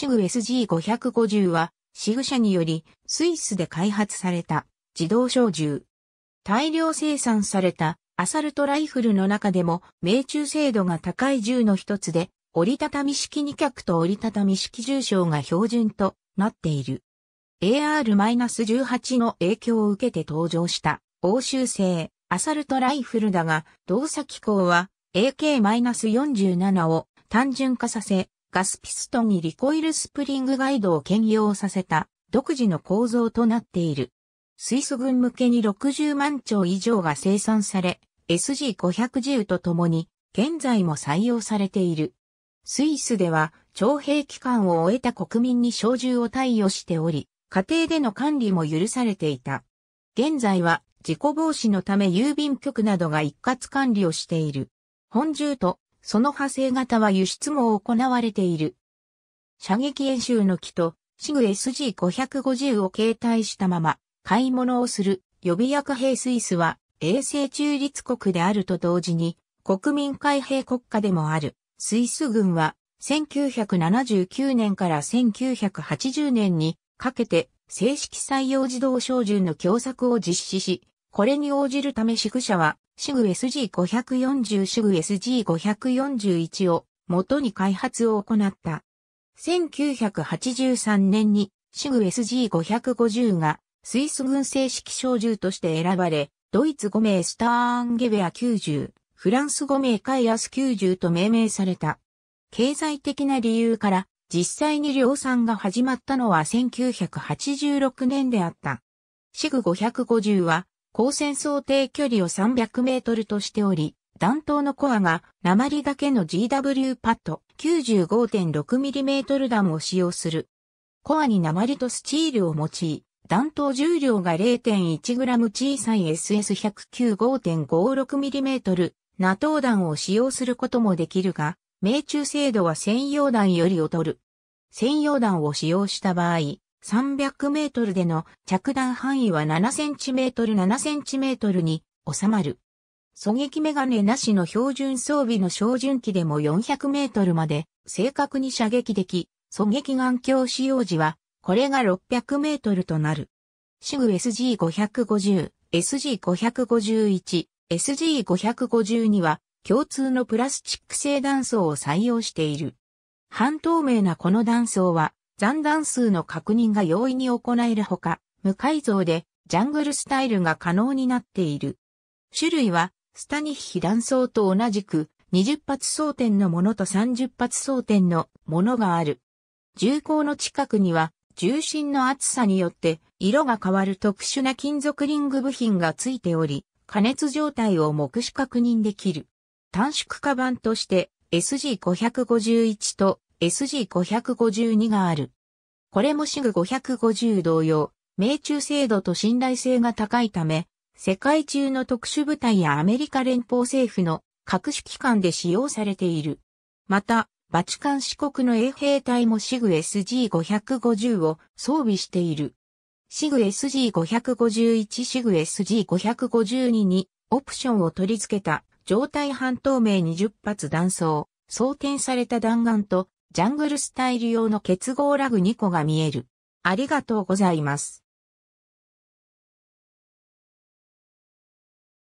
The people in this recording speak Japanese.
シグ SG550 は、シグ社により、スイスで開発された自動小銃。大量生産されたアサルトライフルの中でも、命中精度が高い銃の一つで、折りたたみ式2脚と折りたたみ式重傷が標準となっている。AR-18 の影響を受けて登場した欧州製アサルトライフルだが、動作機構は AK-47 を単純化させ、ガスピストにリコイルスプリングガイドを兼用させた独自の構造となっている。スイス軍向けに60万丁以上が生産され、SG510 とともに現在も採用されている。スイスでは徴兵期間を終えた国民に小銃を貸与しており、家庭での管理も許されていた。現在は事故防止のため郵便局などが一括管理をしている。本銃とその派生型は輸出も行われている。射撃演習の機と、シグ SG550 を携帯したまま、買い物をする予備役兵スイスは、衛星中立国であると同時に、国民開閉国家でもある。スイス軍は、1979年から1980年にかけて正式採用自動小銃の共作を実施し、これに応じるため宿舎はシグ SG540 シグ SG541 を元に開発を行った。1983年にシグ SG550 がスイス軍正式小銃として選ばれ、ドイツ5名スターンゲベア90、フランス5名カイアス90と命名された。経済的な理由から実際に量産が始まったのは1986年であった。シグ550は光線想定距離を300メートルとしており、弾頭のコアが鉛だけの GW パッド 95.6mm 弾を使用する。コアに鉛とスチールを用い、弾頭重量が 0.1g 小さい SS109.56mm ナトー弾を使用することもできるが、命中精度は専用弾より劣る。専用弾を使用した場合、300メートルでの着弾範囲は7センチメートル7センチメートルに収まる。狙撃メガネなしの標準装備の照準器でも400メートルまで正確に射撃でき、狙撃眼鏡使用時はこれが600メートルとなる。シグ SG550、SG551、SG552 は共通のプラスチック製断層を採用している。半透明なこの断層は残弾数の確認が容易に行えるほか、無改造でジャングルスタイルが可能になっている。種類は、スタニッヒ弾倉と同じく、20発装填のものと30発装填のものがある。銃口の近くには、重心の厚さによって色が変わる特殊な金属リング部品がついており、加熱状態を目視確認できる。短縮カバンとして SG551 と SG552 がある。これもシグ550同様、命中精度と信頼性が高いため、世界中の特殊部隊やアメリカ連邦政府の各種機関で使用されている。また、バチカン四国の衛兵隊もシグ SG550 を装備している。シグ SG551 シグ SG552 にオプションを取り付けた状態半透明20発弾倉、装填された弾丸とジャングルスタイル用の結合ラグ2個が見える。ありがとうございます。